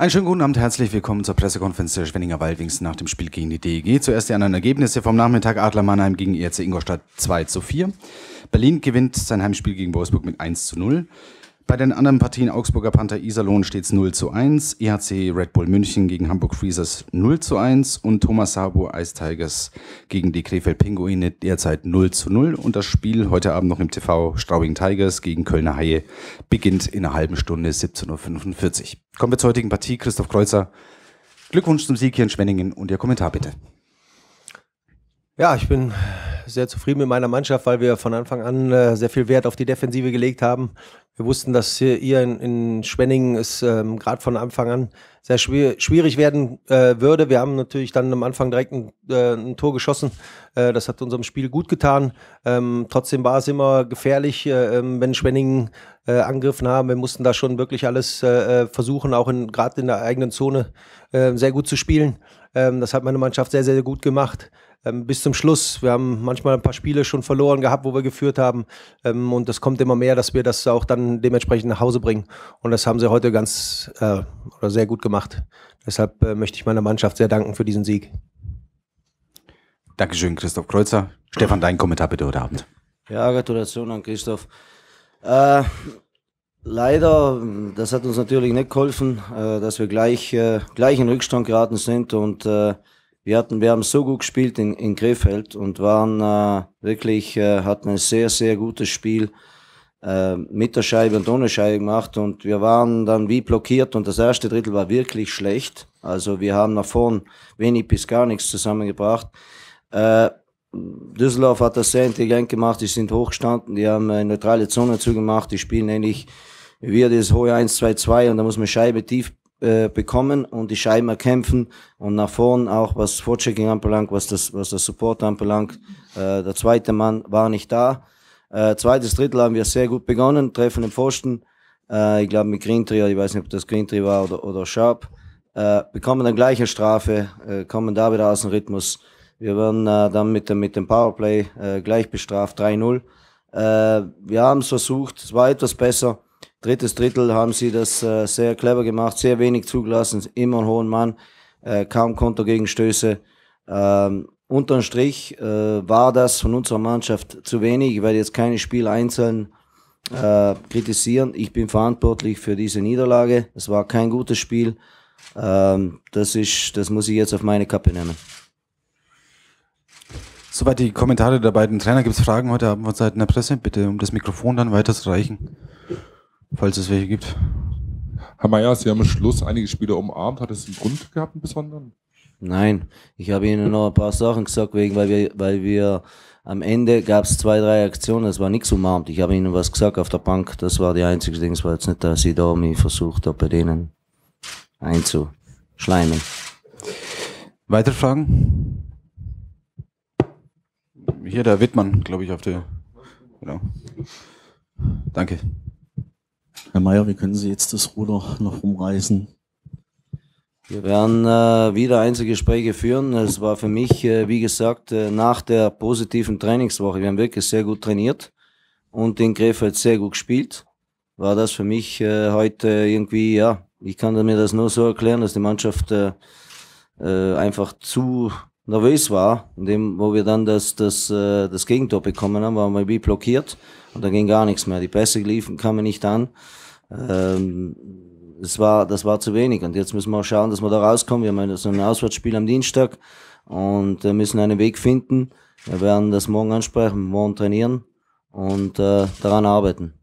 Einen schönen guten Abend, herzlich willkommen zur Pressekonferenz der Schwenninger Waldwings nach dem Spiel gegen die DEG. Zuerst die anderen Ergebnisse vom Nachmittag. Adler Mannheim gegen ERC Ingolstadt 2 zu 4. Berlin gewinnt sein Heimspiel gegen Wolfsburg mit 1 zu 0. Bei den anderen Partien Augsburger Panther Iserlohn steht es 0 zu 1, EHC Red Bull München gegen Hamburg Freezers 0 zu 1 und Thomas Sabo Ice Tigers gegen die Krefeld Pinguine derzeit 0 zu 0 und das Spiel heute Abend noch im TV Straubing Tigers gegen Kölner Haie beginnt in einer halben Stunde 17.45 Uhr. Kommen wir zur heutigen Partie. Christoph Kreuzer, Glückwunsch zum Sieg hier in Schwenningen und Ihr Kommentar bitte. Ja, ich bin sehr zufrieden mit meiner Mannschaft, weil wir von Anfang an äh, sehr viel Wert auf die Defensive gelegt haben. Wir wussten, dass hier, hier in, in Schwenningen es ähm, gerade von Anfang an sehr schwer, schwierig werden äh, würde. Wir haben natürlich dann am Anfang direkt ein, äh, ein Tor geschossen. Äh, das hat unserem Spiel gut getan. Ähm, trotzdem war es immer gefährlich, äh, ähm, wenn Schwenningen äh, angegriffen haben. Wir mussten da schon wirklich alles äh, versuchen, auch gerade in der eigenen Zone sehr gut zu spielen. Ähm, das hat meine Mannschaft sehr, sehr gut gemacht ähm, bis zum Schluss. Wir haben manchmal ein paar Spiele schon verloren gehabt, wo wir geführt haben. Ähm, und das kommt immer mehr, dass wir das auch dann dementsprechend nach Hause bringen. Und das haben sie heute ganz äh, oder sehr gut gemacht. Deshalb äh, möchte ich meiner Mannschaft sehr danken für diesen Sieg. Dankeschön, Christoph Kreuzer. Stefan, dein Kommentar bitte heute Abend. Ja, Gratulation an Christoph. Äh, leider, das hat uns natürlich nicht geholfen, äh, dass wir gleich, äh, gleich in Rückstand geraten sind und äh, wir hatten, wir haben so gut gespielt in, in Krefeld und waren äh, wirklich, äh, hatten ein sehr, sehr gutes Spiel äh, mit der Scheibe und ohne Scheibe gemacht und wir waren dann wie blockiert und das erste Drittel war wirklich schlecht. Also wir haben nach vorn wenig bis gar nichts zusammengebracht. Äh, Düsseldorf hat das sehr intelligent gemacht, die sind hochgestanden, die haben eine neutrale Zone zugemacht, die spielen ähnlich wie wir das hohe 1-2-2 und da muss man Scheibe tief äh, bekommen und die Scheiben erkämpfen und nach vorn auch, was Fortchecking anbelangt, was das, was das Support anbelangt. Äh, der zweite Mann war nicht da. Äh, zweites Drittel haben wir sehr gut begonnen, treffen im Pfosten. Äh, ich glaube mit Green Tree, ich weiß nicht, ob das Green Tree war oder, oder Sharp. Äh, bekommen dann gleiche Strafe, äh, kommen da wieder aus dem Rhythmus. Wir werden äh, dann mit dem, mit dem Powerplay äh, gleich bestraft, 3-0. Äh, wir haben es versucht, es war etwas besser. Drittes Drittel haben sie das äh, sehr clever gemacht, sehr wenig zugelassen, immer einen hohen Mann, äh, kaum Kontergegenstöße. Ähm, unterm Strich äh, war das von unserer Mannschaft zu wenig. Ich werde jetzt kein Spiel einzeln äh, kritisieren. Ich bin verantwortlich für diese Niederlage. Es war kein gutes Spiel. Ähm, das, ist, das muss ich jetzt auf meine Kappe nehmen. Soweit die Kommentare der beiden Trainer. Gibt es Fragen heute Abend von Seiten der Presse? Bitte um das Mikrofon dann weiterzureichen. Falls es welche gibt. Herr Mayer, Sie haben am Schluss einige Spieler umarmt. Hat es einen Grund gehabt, einen besonderen? Nein, ich habe Ihnen noch ein paar Sachen gesagt, wegen, weil wir, weil wir am Ende gab es zwei, drei Aktionen, es war nichts umarmt. Ich habe Ihnen was gesagt auf der Bank, das war die einzige Ding, es war jetzt nicht, dass ich da mich versucht habe, bei denen einzuschleimen. Weitere Fragen? Hier der Wittmann, glaube ich, auf der. Genau. Danke. Herr Mayer, wie können Sie jetzt das Ruder noch umreißen? Wir werden äh, wieder Einzelgespräche führen. Es war für mich, äh, wie gesagt, äh, nach der positiven Trainingswoche. Wir haben wirklich sehr gut trainiert und in Krefeld sehr gut gespielt. War das für mich äh, heute irgendwie, ja, ich kann mir das nur so erklären, dass die Mannschaft äh, äh, einfach zu nervös war, in dem, wo wir dann das, das, äh, das Gegentor bekommen haben, waren wir wie blockiert und da ging gar nichts mehr. Die Pässe liefen, kamen nicht an. Ähm, das war, das war zu wenig. Und jetzt müssen wir auch schauen, dass wir da rauskommen. Wir haben so ein Auswärtsspiel am Dienstag und äh, müssen einen Weg finden. Wir werden das morgen ansprechen, morgen trainieren und äh, daran arbeiten.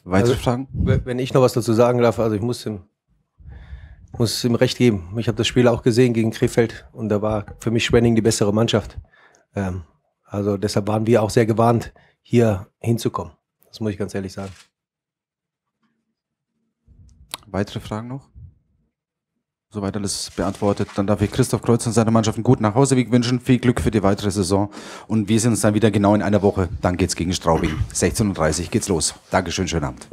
Also, Weitere Fragen? Also, wenn ich noch was dazu sagen darf, also ich muss dem muss ihm recht geben. Ich habe das Spiel auch gesehen gegen Krefeld und da war für mich Schwenning die bessere Mannschaft. Ähm, also deshalb waren wir auch sehr gewarnt, hier hinzukommen. Das muss ich ganz ehrlich sagen. Weitere Fragen noch? Soweit alles beantwortet, dann darf ich Christoph Kreuz und seiner Mannschaft einen guten Nachhauseweg wünschen. Viel Glück für die weitere Saison und wir sehen uns dann wieder genau in einer Woche. Dann geht's gegen Straubing. 16.30 Uhr geht's los. Dankeschön, schönen Abend.